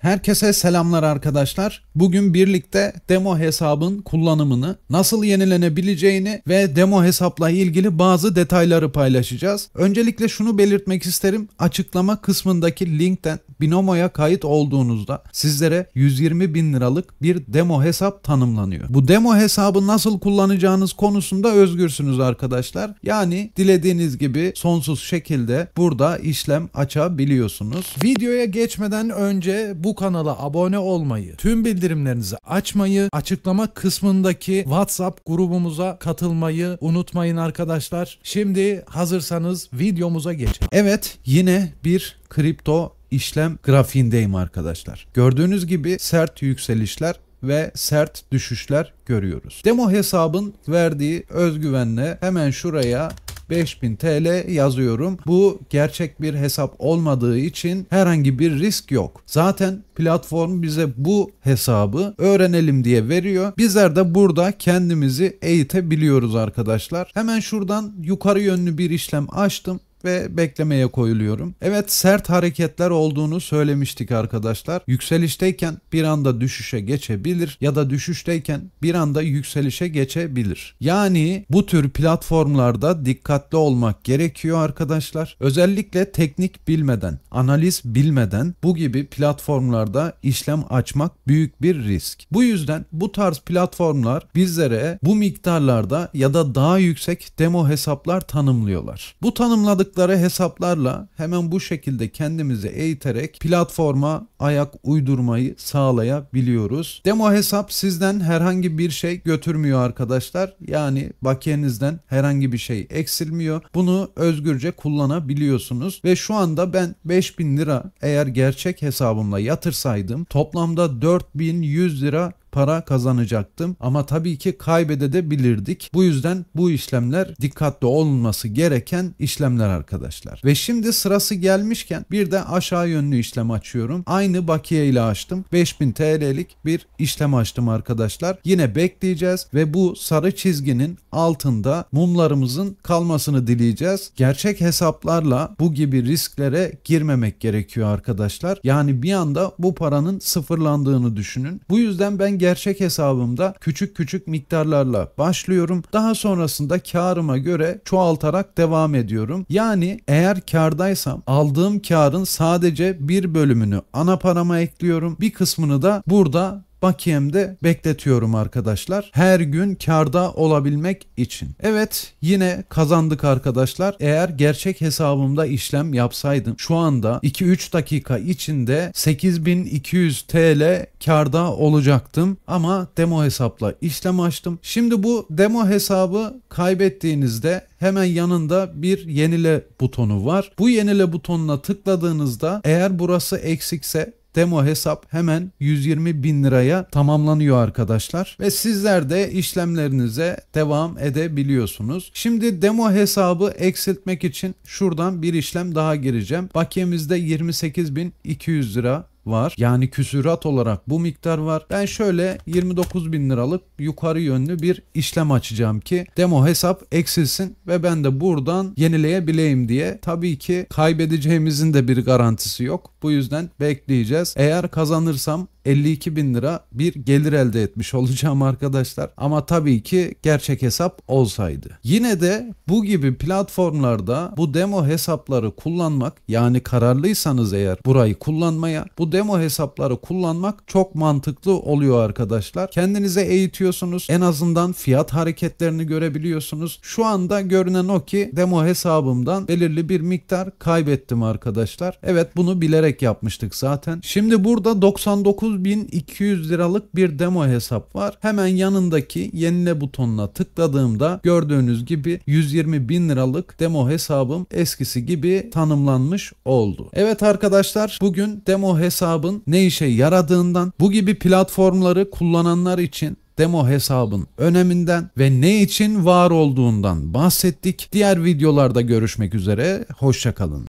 Herkese selamlar arkadaşlar. Bugün birlikte demo hesabın kullanımını, nasıl yenilenebileceğini ve demo hesapla ilgili bazı detayları paylaşacağız. Öncelikle şunu belirtmek isterim. Açıklama kısmındaki linkten Binomo'ya kayıt olduğunuzda sizlere 120 bin liralık bir demo hesap tanımlanıyor. Bu demo hesabı nasıl kullanacağınız konusunda özgürsünüz arkadaşlar. Yani dilediğiniz gibi sonsuz şekilde burada işlem açabiliyorsunuz. Videoya geçmeden önce bu bu kanala abone olmayı, tüm bildirimlerinizi açmayı, açıklama kısmındaki WhatsApp grubumuza katılmayı unutmayın arkadaşlar. Şimdi hazırsanız videomuza geçelim. Evet yine bir kripto işlem grafiğindeyim arkadaşlar. Gördüğünüz gibi sert yükselişler ve sert düşüşler görüyoruz. Demo hesabın verdiği özgüvenle hemen şuraya 5000 TL yazıyorum. Bu gerçek bir hesap olmadığı için herhangi bir risk yok. Zaten platform bize bu hesabı öğrenelim diye veriyor. Bizler de burada kendimizi eğitebiliyoruz arkadaşlar. Hemen şuradan yukarı yönlü bir işlem açtım ve beklemeye koyuluyorum. Evet sert hareketler olduğunu söylemiştik arkadaşlar. Yükselişteyken bir anda düşüşe geçebilir ya da düşüşteyken bir anda yükselişe geçebilir. Yani bu tür platformlarda dikkatli olmak gerekiyor arkadaşlar. Özellikle teknik bilmeden, analiz bilmeden bu gibi platformlarda işlem açmak büyük bir risk. Bu yüzden bu tarz platformlar bizlere bu miktarlarda ya da daha yüksek demo hesaplar tanımlıyorlar. Bu tanımladık yaptıkları hesaplarla hemen bu şekilde kendimizi eğiterek platforma ayak uydurmayı sağlayabiliyoruz. Demo hesap sizden herhangi bir şey götürmüyor arkadaşlar. Yani bakiyenizden herhangi bir şey eksilmiyor. Bunu özgürce kullanabiliyorsunuz ve şu anda ben 5000 lira eğer gerçek hesabımla yatırsaydım toplamda 4100 lira para kazanacaktım ama tabii ki kaybedebilirdik. Bu yüzden bu işlemler dikkatli olması gereken işlemler arkadaşlar. Ve şimdi sırası gelmişken bir de aşağı yönlü işlem açıyorum. Aynı bakiye ile açtım. 5000 TL'lik bir işlem açtım arkadaşlar. Yine bekleyeceğiz ve bu sarı çizginin altında mumlarımızın kalmasını dileyeceğiz. Gerçek hesaplarla bu gibi risklere girmemek gerekiyor arkadaşlar. Yani bir anda bu paranın sıfırlandığını düşünün. Bu yüzden ben gerçek hesabımda küçük küçük miktarlarla başlıyorum. Daha sonrasında karıma göre çoğaltarak devam ediyorum. Yani eğer kardaysam aldığım karın sadece bir bölümünü ana parama ekliyorum. Bir kısmını da burada bakiyemde bekletiyorum arkadaşlar. Her gün karda olabilmek için. Evet yine kazandık arkadaşlar. Eğer gerçek hesabımda işlem yapsaydım şu anda 2-3 dakika içinde 8200 TL karda olacaktım. Ama demo hesapla işlem açtım. Şimdi bu demo hesabı kaybettiğinizde hemen yanında bir yenile butonu var. Bu yenile butonuna tıkladığınızda eğer burası eksikse Demo hesap hemen 120 bin liraya tamamlanıyor arkadaşlar ve sizler de işlemlerinize devam edebiliyorsunuz. Şimdi demo hesabı eksiltmek için şuradan bir işlem daha gireceğim. Bakiyemizde 28.200 lira var. Yani küsürat olarak bu miktar var. Ben şöyle 29 bin liralık yukarı yönlü bir işlem açacağım ki demo hesap eksilsin ve ben de buradan yenileyebileyim diye. Tabii ki kaybedeceğimizin de bir garantisi yok. Bu yüzden bekleyeceğiz. Eğer kazanırsam 52 bin lira bir gelir elde etmiş olacağım arkadaşlar. Ama tabii ki gerçek hesap olsaydı. Yine de bu gibi platformlarda bu demo hesapları kullanmak yani kararlıysanız eğer burayı kullanmaya bu demo hesapları kullanmak çok mantıklı oluyor arkadaşlar. Kendinize eğitiyorsunuz. En azından fiyat hareketlerini görebiliyorsunuz. Şu anda görünen o ki demo hesabımdan belirli bir miktar kaybettim arkadaşlar. Evet bunu bilerek yapmıştık zaten. Şimdi burada 99 9200 liralık bir demo hesap var. Hemen yanındaki yenile butonuna tıkladığımda gördüğünüz gibi 120 bin liralık demo hesabım eskisi gibi tanımlanmış oldu. Evet arkadaşlar bugün demo hesabın ne işe yaradığından bu gibi platformları kullananlar için demo hesabın öneminden ve ne için var olduğundan bahsettik. Diğer videolarda görüşmek üzere, hoşçakalın.